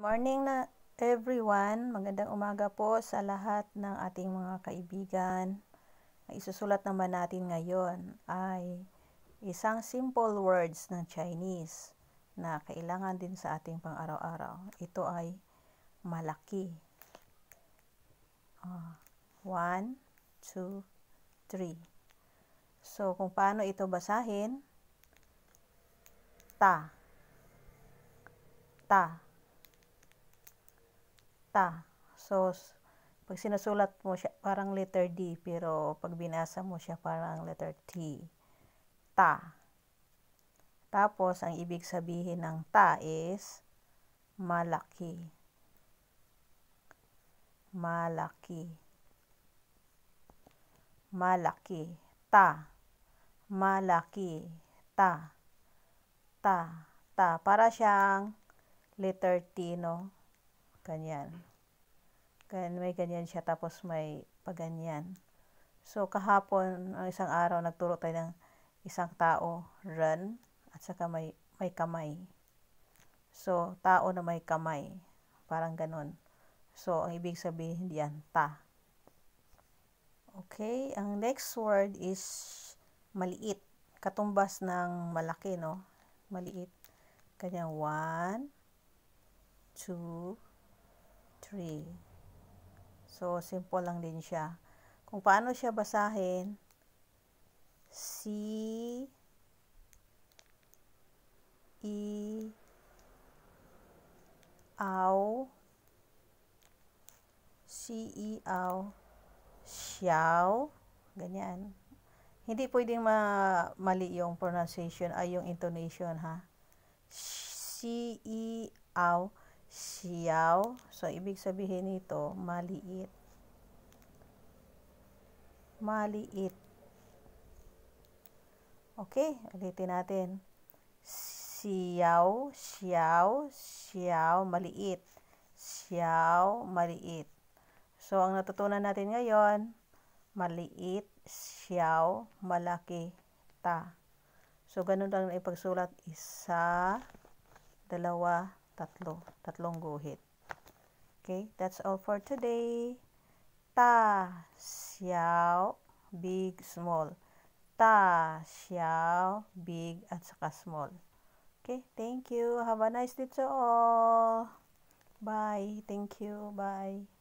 Morning na everyone. Magandang umaga po sa lahat ng ating mga kaibigan. Ang isusulat naman natin ngayon ay isang simple words ng Chinese na kailangan din sa ating pang-araw-araw. Ito ay malaki. Uh, one, two, three. So, kung paano ito basahin, ta, ta, ta. So, pag sinusulat mo siya, parang letter D, pero pag binasa mo siya, parang letter T. Ta. Tapos, ang ibig sabihin ng ta is malaki. Malaki. Malaki. Ta. Malaki. Ta. Ta. Ta. Para siyang letter T, no? Ganyan. Ganyan, may ganyan siya tapos may paganyan. So kahapon, isang araw nagturo tayo ng isang tao run at saka may may kamay. So tao na may kamay, parang ganun. So ang ibig sabihin diyan ta. Okay, ang next word is maliit. Katumbas ng malaki, no? Maliit. Kanya, one, two, 3. So, simple lang din siya. Kung paano siya basahin, C, E, Ao, C, E, Ao, Xiao, ganyan. Hindi pwedeng ma mali yung pronunciation ay yung intonation ha. C, E, Ao, siyaw. So, ibig sabihin nito, maliit. Maliit. Okay, ulitin natin. Siyaw, siyaw, siyaw, maliit. Siyaw, maliit. So, ang natutunan natin ngayon, maliit, siyaw, malaki, ta. So, ganun lang na ipagsulat. Isa, dalawa, tatlo, tatlong guhit. Okay, that's all for today. Ta, xiao, big, small. Ta, xiao, big, at saka small. Okay, thank you. Have a nice day to all. Bye. Thank you. Bye.